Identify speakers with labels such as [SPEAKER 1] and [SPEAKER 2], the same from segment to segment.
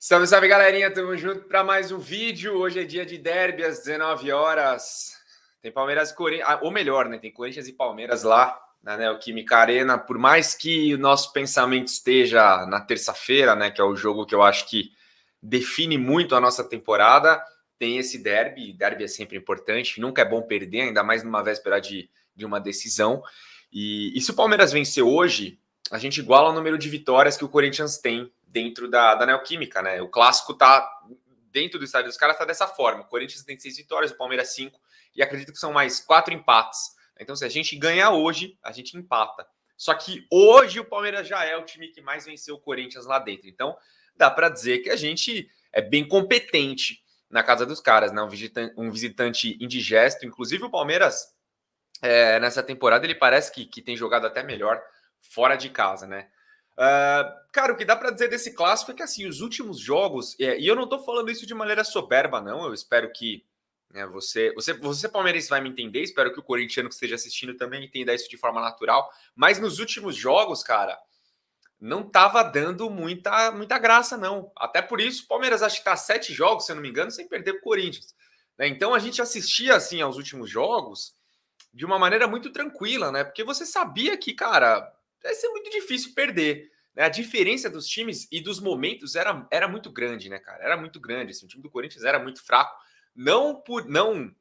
[SPEAKER 1] Salve, salve, galerinha. Tamo junto para mais um vídeo. Hoje é dia de derby às 19 horas. Tem Palmeiras e Corinthians, ah, ou melhor, né? Tem Corinthians e Palmeiras lá na Neoquímica Arena. Por mais que o nosso pensamento esteja na terça-feira, né, que é o jogo que eu acho que define muito a nossa temporada, tem esse derby. Derby é sempre importante, nunca é bom perder, ainda mais numa véspera de, de uma decisão. E, e se o Palmeiras vencer hoje, a gente iguala o número de vitórias que o Corinthians tem dentro da, da Neoquímica, né? O clássico tá dentro do estádio dos caras tá dessa forma. O Corinthians tem seis vitórias, o Palmeiras cinco, e acredito que são mais quatro empates. Então, se a gente ganhar hoje, a gente empata. Só que hoje o Palmeiras já é o time que mais venceu o Corinthians lá dentro. Então, dá para dizer que a gente é bem competente na casa dos caras, né? Um visitante, um visitante indigesto. Inclusive, o Palmeiras, é, nessa temporada, ele parece que, que tem jogado até melhor fora de casa, né? Uh, cara, o que dá para dizer desse clássico é que assim, os últimos jogos, é, e eu não estou falando isso de maneira soberba, não. Eu espero que né, você, você, você palmeirense vai me entender, espero que o corintiano que esteja assistindo também entenda isso de forma natural. Mas nos últimos jogos, cara, não tava dando muita, muita graça, não. Até por isso, o Palmeiras acho que tá sete jogos, se eu não me engano, sem perder o Corinthians. Né? Então a gente assistia assim aos últimos jogos de uma maneira muito tranquila, né? Porque você sabia que, cara, vai ser muito difícil perder. Né? A diferença dos times e dos momentos era, era muito grande, né, cara? Era muito grande. Assim, o time do Corinthians era muito fraco. Não por não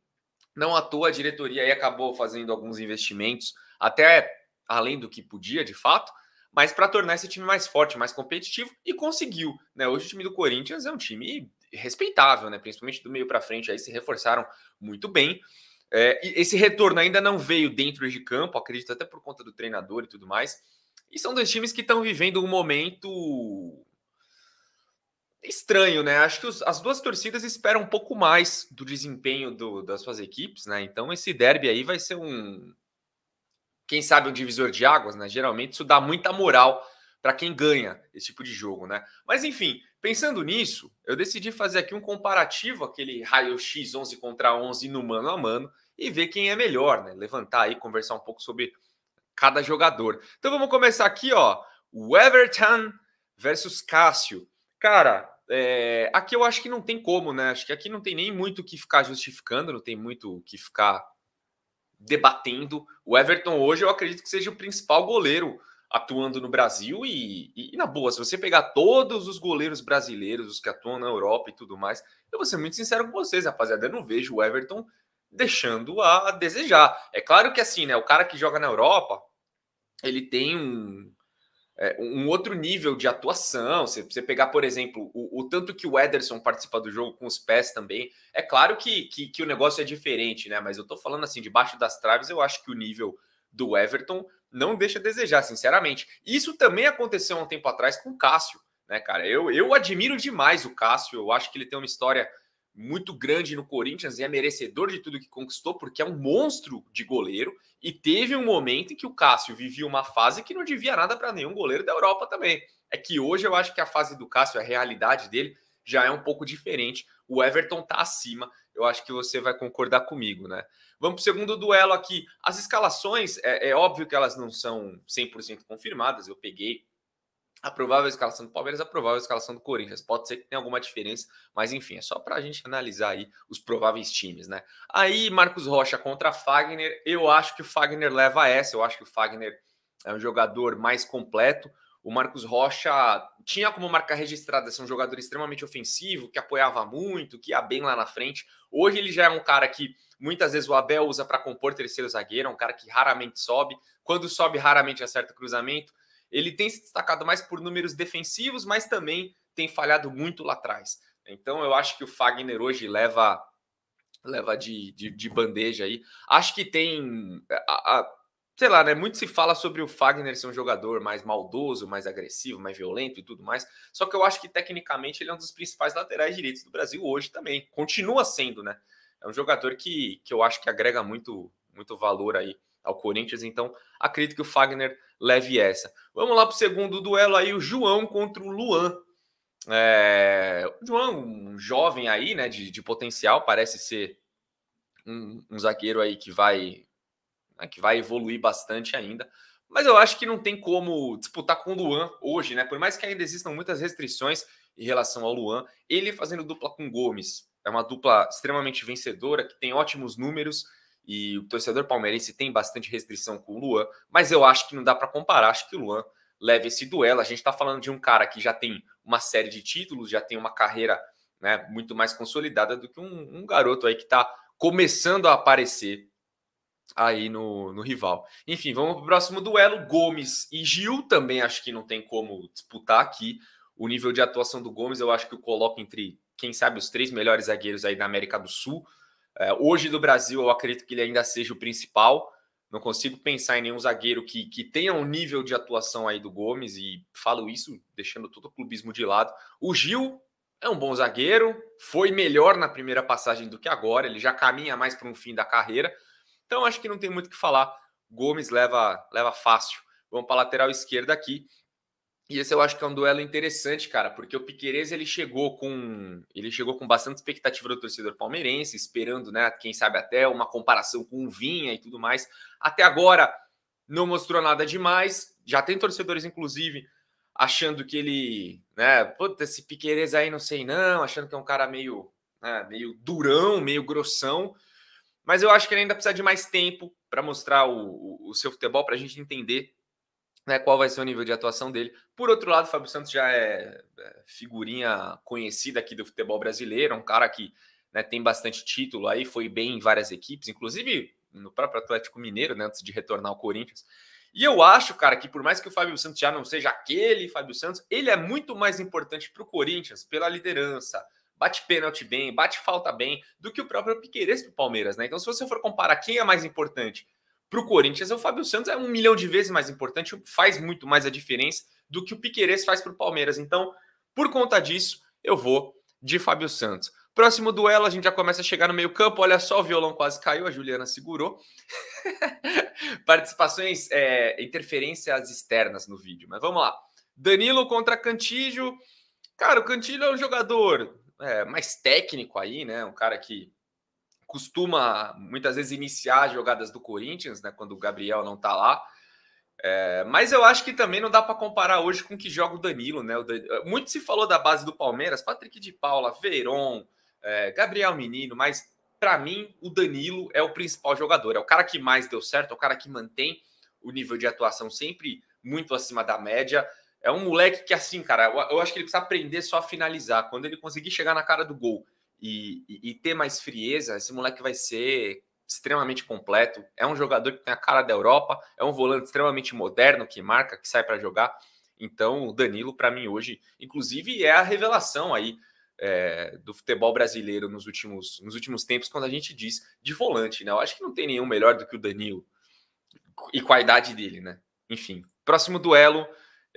[SPEAKER 1] não à toa a diretoria aí acabou fazendo alguns investimentos, até além do que podia, de fato, mas para tornar esse time mais forte, mais competitivo e conseguiu. Né? Hoje o time do Corinthians é um time respeitável, né? principalmente do meio para frente, aí se reforçaram muito bem. É, esse retorno ainda não veio dentro de campo, acredito até por conta do treinador e tudo mais. E são dois times que estão vivendo um momento estranho, né? Acho que os, as duas torcidas esperam um pouco mais do desempenho do, das suas equipes, né? Então esse derby aí vai ser um, quem sabe, um divisor de águas, né? Geralmente isso dá muita moral para quem ganha esse tipo de jogo, né? Mas enfim, Pensando nisso, eu decidi fazer aqui um comparativo, aquele raio-x 11 contra 11 no mano a mano, e ver quem é melhor, né? Levantar aí, conversar um pouco sobre cada jogador. Então vamos começar aqui, ó. O Everton versus Cássio. Cara, é, aqui eu acho que não tem como, né? Acho que aqui não tem nem muito o que ficar justificando, não tem muito o que ficar debatendo. O Everton hoje eu acredito que seja o principal goleiro atuando no Brasil e, e, e, na boa, se você pegar todos os goleiros brasileiros, os que atuam na Europa e tudo mais, eu vou ser muito sincero com vocês, rapaziada, eu não vejo o Everton deixando a desejar. É claro que assim, né, o cara que joga na Europa, ele tem um, é, um outro nível de atuação. Se você pegar, por exemplo, o, o, tanto que o Ederson participa do jogo com os pés também, é claro que, que, que o negócio é diferente, né, mas eu tô falando assim, debaixo das traves, eu acho que o nível do Everton não deixa a desejar, sinceramente. Isso também aconteceu há um tempo atrás com o Cássio, né, cara? Eu, eu admiro demais o Cássio, eu acho que ele tem uma história muito grande no Corinthians e é merecedor de tudo que conquistou, porque é um monstro de goleiro. E teve um momento em que o Cássio vivia uma fase que não devia nada para nenhum goleiro da Europa também. É que hoje eu acho que a fase do Cássio, a realidade dele, já é um pouco diferente o Everton está acima. Eu acho que você vai concordar comigo, né? Vamos para o segundo duelo aqui. As escalações, é, é óbvio que elas não são 100% confirmadas. Eu peguei a provável escalação do Palmeiras, a provável escalação do Corinthians. Pode ser que tenha alguma diferença, mas enfim, é só para a gente analisar aí os prováveis times, né? Aí, Marcos Rocha contra Fagner. Eu acho que o Fagner leva essa. Eu acho que o Fagner é um jogador mais completo. O Marcos Rocha tinha como marca registrada ser um jogador extremamente ofensivo, que apoiava muito, que ia bem lá na frente. Hoje ele já é um cara que muitas vezes o Abel usa para compor terceiro zagueiro, é um cara que raramente sobe. Quando sobe, raramente acerta o cruzamento. Ele tem se destacado mais por números defensivos, mas também tem falhado muito lá atrás. Então eu acho que o Fagner hoje leva leva de, de, de bandeja aí. Acho que tem. A, a, sei lá, né? Muito se fala sobre o Fagner ser um jogador mais maldoso, mais agressivo, mais violento e tudo mais. Só que eu acho que tecnicamente ele é um dos principais laterais direitos do Brasil hoje também. Continua sendo, né? É um jogador que, que eu acho que agrega muito, muito valor aí ao Corinthians. Então, acredito que o Fagner leve essa. Vamos lá para o segundo duelo aí, o João contra o Luan. É... O João, um jovem aí, né, de, de potencial, parece ser um, um zagueiro aí que vai né, que vai evoluir bastante ainda. Mas eu acho que não tem como disputar com o Luan hoje, né? Por mais que ainda existam muitas restrições em relação ao Luan, ele fazendo dupla com Gomes é uma dupla extremamente vencedora, que tem ótimos números e o torcedor palmeirense tem bastante restrição com o Luan, mas eu acho que não dá para comparar, acho que o Luan leva esse duelo. A gente está falando de um cara que já tem uma série de títulos, já tem uma carreira né, muito mais consolidada do que um, um garoto aí que está começando a aparecer aí no, no rival. Enfim, vamos para o próximo duelo. Gomes e Gil também acho que não tem como disputar aqui. O nível de atuação do Gomes eu acho que o coloca entre, quem sabe, os três melhores zagueiros aí da América do Sul. É, hoje do Brasil eu acredito que ele ainda seja o principal. Não consigo pensar em nenhum zagueiro que, que tenha um nível de atuação aí do Gomes, e falo isso deixando todo o clubismo de lado. O Gil é um bom zagueiro, foi melhor na primeira passagem do que agora, ele já caminha mais para um fim da carreira, então acho que não tem muito o que falar. Gomes leva, leva fácil. Vamos para a lateral esquerda aqui. E esse eu acho que é um duelo interessante, cara, porque o Piqueires ele chegou com ele chegou com bastante expectativa do torcedor palmeirense, esperando, né, quem sabe até uma comparação com o Vinha e tudo mais. Até agora não mostrou nada demais. Já tem torcedores inclusive achando que ele, né, puta, esse Piqueires aí não sei não, achando que é um cara meio, né, meio durão, meio grossão. Mas eu acho que ele ainda precisa de mais tempo para mostrar o, o, seu futebol, para a gente entender né, qual vai ser o nível de atuação dele. Por outro lado, o Fábio Santos já é, é figurinha conhecida aqui do futebol brasileiro, é um cara que né, tem bastante título aí, foi bem em várias equipes, inclusive no próprio Atlético Mineiro, né, antes de retornar ao Corinthians. E eu acho, cara, que por mais que o Fábio Santos já não seja aquele Fábio Santos, ele é muito mais importante para o Corinthians pela liderança, bate pênalti bem, bate falta bem, do que o próprio Piqueires para o Palmeiras, né? Então, se você for comparar quem é mais importante para o Corinthians, é o Fábio Santos é um milhão de vezes mais importante, faz muito mais a diferença do que o Piqueires faz para o Palmeiras. Então, por conta disso, eu vou de Fábio Santos. Próximo duelo, a gente já começa a chegar no meio-campo. Olha só, o violão quase caiu, a Juliana segurou. Participações, é, interferências externas no vídeo, mas vamos lá. Danilo contra Cantígio. Cara, o Cantígio é um jogador é, mais técnico aí, né? Um cara que costuma muitas vezes iniciar jogadas do Corinthians, né? Quando o Gabriel não tá lá. É, mas eu acho que também não dá para comparar hoje com que joga o Danilo, né? O Danilo, muito se falou da base do Palmeiras, Patrick de Paula, Veron, é, Gabriel Menino, mas para mim o Danilo é o principal jogador, é o cara que mais deu certo, é o cara que mantém o nível de atuação sempre muito acima da média. É um moleque que, assim, cara, eu acho que ele precisa aprender só a finalizar. Quando ele conseguir chegar na cara do gol e, e, e ter mais frieza, esse moleque vai ser extremamente completo. É um jogador que tem a cara da Europa, é um volante extremamente moderno que marca, que sai para jogar. Então, o Danilo, para mim, hoje, inclusive, é a revelação aí é, do futebol brasileiro nos últimos, nos últimos tempos, quando a gente diz de volante, né? Eu acho que não tem nenhum melhor do que o Danilo e com a idade dele, né? Enfim, próximo duelo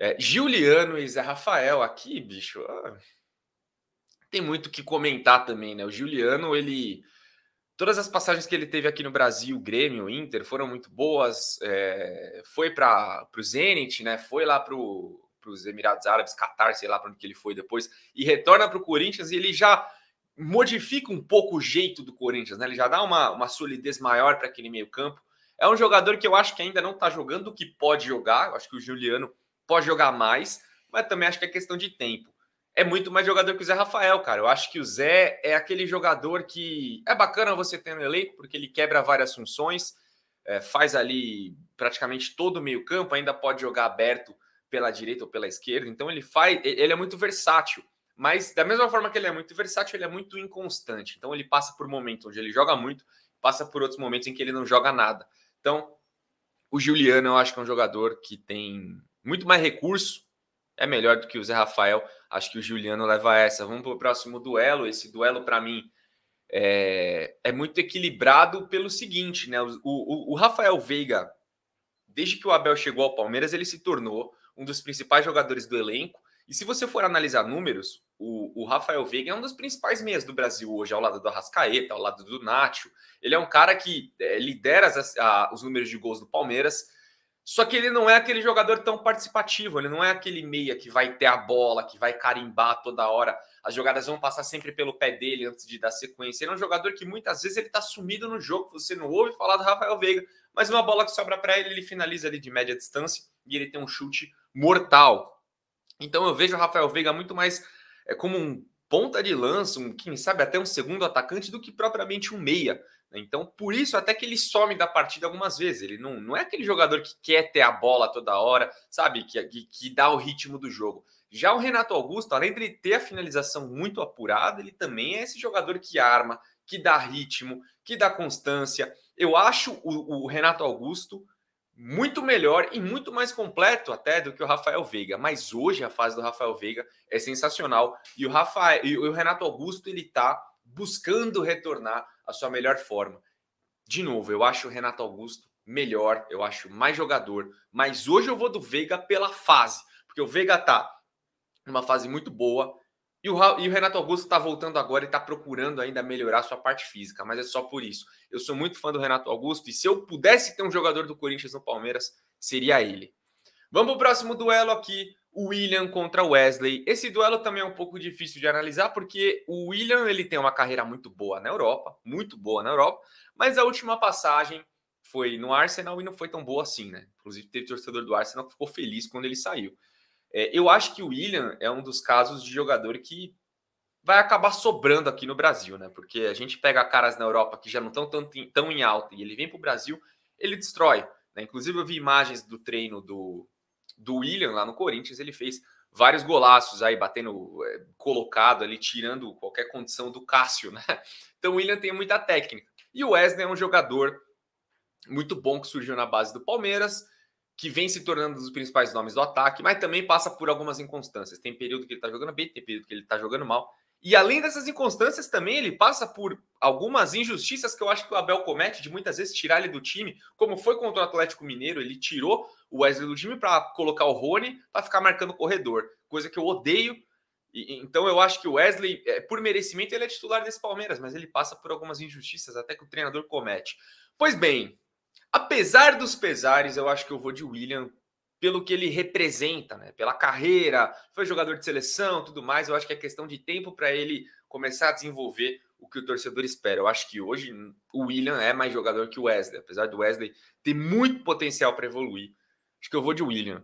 [SPEAKER 1] é, Giuliano e Zé Rafael aqui, bicho, ah, tem muito que comentar também, né? O Giuliano, ele. Todas as passagens que ele teve aqui no Brasil, Grêmio, Inter, foram muito boas. É, foi para o Zenit, né? Foi lá para os Emirados Árabes, Catar, sei lá para onde que ele foi depois, e retorna para o Corinthians e ele já modifica um pouco o jeito do Corinthians, né? Ele já dá uma, uma solidez maior para aquele meio-campo. É um jogador que eu acho que ainda não está jogando o que pode jogar. Eu acho que o Giuliano pode jogar mais, mas também acho que é questão de tempo. É muito mais jogador que o Zé Rafael, cara. Eu acho que o Zé é aquele jogador que é bacana você ter no elenco, porque ele quebra várias funções, é, faz ali praticamente todo o meio-campo, ainda pode jogar aberto pela direita ou pela esquerda. Então ele faz, ele é muito versátil. Mas da mesma forma que ele é muito versátil, ele é muito inconstante. Então ele passa por momentos onde ele joga muito, passa por outros momentos em que ele não joga nada. Então, o Juliano eu acho que é um jogador que tem muito mais recurso, é melhor do que o Zé Rafael. Acho que o Juliano leva essa. Vamos para o próximo duelo. Esse duelo, para mim, é, é, muito equilibrado pelo seguinte, né? O, o, o, Rafael Veiga, desde que o Abel chegou ao Palmeiras, ele se tornou um dos principais jogadores do elenco. E se você for analisar números, o, o Rafael Veiga é um dos principais meias do Brasil hoje, ao lado do Arrascaeta, ao lado do Nacho. Ele é um cara que é, lidera as, a, os números de gols do Palmeiras só que ele não é aquele jogador tão participativo, ele não é aquele meia que vai ter a bola, que vai carimbar toda hora. As jogadas vão passar sempre pelo pé dele antes de dar sequência. Ele é um jogador que muitas vezes ele está sumido no jogo, você não ouve falar do Rafael Veiga, mas uma bola que sobra para ele, ele finaliza ali de média distância e ele tem um chute mortal. Então eu vejo o Rafael Veiga muito mais é, como um ponta de lança, um, quem sabe até um segundo atacante, do que propriamente um meia. Então, por isso, até que ele some da partida algumas vezes. Ele não, não é aquele jogador que quer ter a bola toda hora, sabe? Que, que, que dá o ritmo do jogo. Já o Renato Augusto, além de ele ter a finalização muito apurada, ele também é esse jogador que arma, que dá ritmo, que dá constância. Eu acho o, o Renato Augusto muito melhor e muito mais completo até do que o Rafael Veiga. Mas hoje a fase do Rafael Veiga é sensacional e o Rafael e o Renato Augusto ele está buscando retornar à sua melhor forma. De novo, eu acho o Renato Augusto melhor, eu acho mais jogador, mas hoje eu vou do Veiga pela fase, porque o Veiga tá numa fase muito boa e o, e o Renato Augusto está voltando agora e está procurando ainda melhorar sua parte física, mas é só por isso. Eu sou muito fã do Renato Augusto e se eu pudesse ter um jogador do Corinthians no Palmeiras, seria ele. Vamos para o próximo duelo aqui. William contra Wesley. Esse duelo também é um pouco difícil de analisar porque o William ele tem uma carreira muito boa na Europa, muito boa na Europa, mas a última passagem foi no Arsenal e não foi tão boa assim, né? Inclusive teve torcedor do Arsenal que ficou feliz quando ele saiu. É, eu acho que o William é um dos casos de jogador que vai acabar sobrando aqui no Brasil, né? Porque a gente pega caras na Europa que já não estão tão, tão em alta e ele vem para o Brasil, ele destrói. Né? Inclusive eu vi imagens do treino do do William lá no Corinthians, ele fez vários golaços aí, batendo é, colocado ali, tirando qualquer condição do Cássio, né? Então o William tem muita técnica. E o Wesley é um jogador muito bom que surgiu na base do Palmeiras, que vem se tornando um dos principais nomes do ataque, mas também passa por algumas inconstâncias. Tem período que ele tá jogando bem, tem período que ele tá jogando mal. E além dessas inconstâncias, também ele passa por algumas injustiças que eu acho que o Abel comete, de muitas vezes tirar ele do time, como foi contra o Atlético Mineiro, ele tirou o Wesley do time para colocar o Rony para ficar marcando o corredor, coisa que eu odeio. E, então eu acho que o Wesley, é, por merecimento, ele é titular desse Palmeiras, mas ele passa por algumas injustiças até que o treinador comete. Pois bem, apesar dos pesares, eu acho que eu vou de William pelo que ele representa, né? pela carreira, foi jogador de seleção, tudo mais. Eu acho que é questão de tempo para ele começar a desenvolver o que o torcedor espera. Eu acho que hoje o William é mais jogador que o Wesley, apesar do Wesley ter muito potencial para evoluir. Acho que eu vou de William.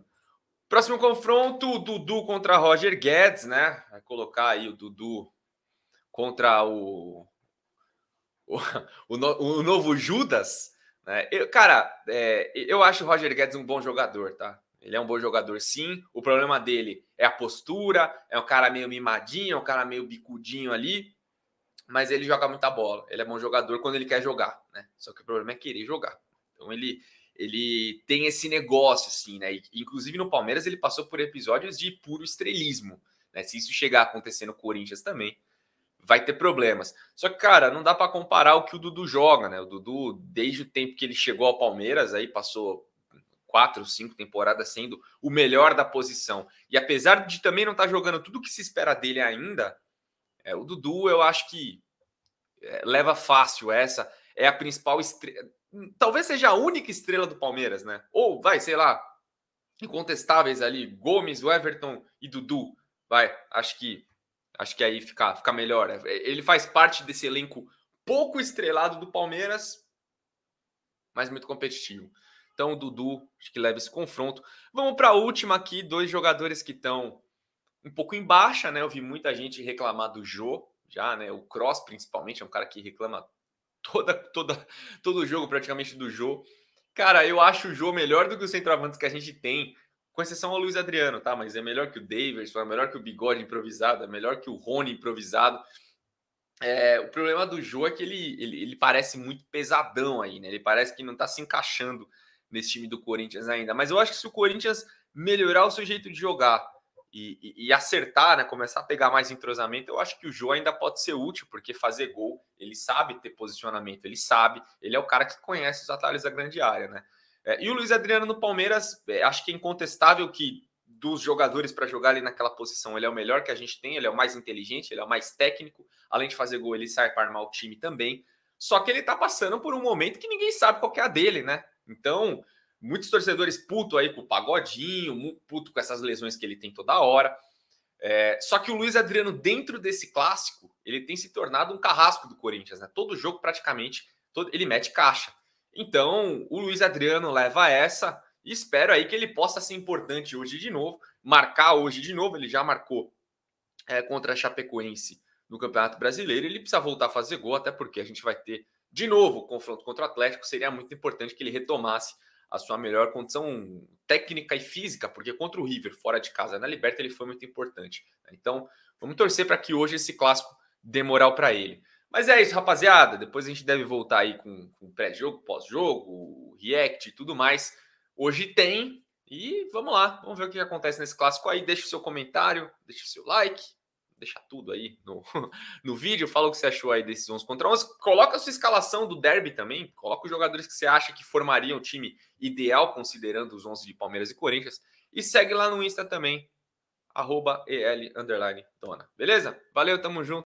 [SPEAKER 1] Próximo confronto, Dudu contra Roger Guedes, né? Vai colocar aí o Dudu contra o o, o, no, o novo Judas. Né? Eu, cara, é, eu acho o Roger Guedes um bom jogador, tá? Ele é um bom jogador, sim. O problema dele é a postura, é um cara meio mimadinho, é um cara meio bicudinho ali. Mas ele joga muita bola. Ele é bom jogador quando ele quer jogar, né? Só que o problema é querer jogar. Então ele, ele tem esse negócio, assim, né? Inclusive no Palmeiras ele passou por episódios de puro estrelismo. Né? Se isso chegar a acontecer no Corinthians também, vai ter problemas. Só que, cara, não dá para comparar o que o Dudu joga, né? O Dudu, desde o tempo que ele chegou ao Palmeiras, aí passou quatro, cinco temporadas sendo o melhor da posição. E apesar de também não estar tá jogando tudo que se espera dele ainda, é, o Dudu eu acho que é, leva fácil essa. É a principal estrela. Talvez seja a única estrela do Palmeiras, né? Ou vai, sei lá, incontestáveis ali, Gomes, Everton e Dudu. Vai, acho que acho que aí fica, fica melhor. É, ele faz parte desse elenco pouco estrelado do Palmeiras, mas muito competitivo. Então, o Dudu acho que leva esse confronto. Vamos para a última aqui, dois jogadores que estão um pouco em baixa, né? Eu vi muita gente reclamar do Jô, já, né? O Cross, principalmente, é um cara que reclama toda, toda, todo jogo praticamente do Jô. Cara, eu acho o Jô melhor do que os centroavantes que a gente tem, com exceção ao Luiz Adriano, tá? Mas é melhor que o Davidson, é melhor que o Bigode improvisado, é melhor que o Rony improvisado. É, o problema do Jô é que ele, ele, ele parece muito pesadão aí, né? Ele parece que não tá se encaixando nesse time do Corinthians ainda. Mas eu acho que se o Corinthians melhorar o seu jeito de jogar e, e, e acertar, né, começar a pegar mais entrosamento, eu acho que o Jô ainda pode ser útil, porque fazer gol, ele sabe ter posicionamento, ele sabe, ele é o cara que conhece os atalhos da grande área, né? É, e o Luiz Adriano no Palmeiras, é, acho que é incontestável que dos jogadores para jogar ali naquela posição, ele é o melhor que a gente tem, ele é o mais inteligente, ele é o mais técnico, além de fazer gol, ele sai para armar o time também. Só que ele está passando por um momento que ninguém sabe qual é a dele, né? Então, muitos torcedores puto aí com o Pagodinho, puto com essas lesões que ele tem toda hora. É, só que o Luiz Adriano, dentro desse clássico, ele tem se tornado um carrasco do Corinthians, né? Todo jogo, praticamente, todo, ele mete caixa. Então, o Luiz Adriano leva essa e espero aí que ele possa ser importante hoje de novo, marcar hoje de novo. Ele já marcou é, contra a Chapecoense no Campeonato Brasileiro. Ele precisa voltar a fazer gol, até porque a gente vai ter de novo, o confronto contra o Atlético seria muito importante que ele retomasse a sua melhor condição técnica e física, porque contra o River, fora de casa, na Liberta, ele foi muito importante. Né? Então, vamos torcer para que hoje esse clássico dê moral para ele. Mas é isso, rapaziada. Depois a gente deve voltar aí com, com pré-jogo, pós-jogo, react e tudo mais. Hoje tem. E vamos lá, vamos ver o que acontece nesse clássico aí. Deixa o seu comentário, deixa o seu like, deixa tudo aí no, no vídeo. Fala o que você achou aí desses 11 contra 11. Coloca a sua escalação do derby também. Coloca os jogadores que você acha que formariam o time ideal, considerando os 11 de Palmeiras e Corinthians. E segue lá no Insta também, arroba el, underline, dona. Beleza? Valeu, tamo junto.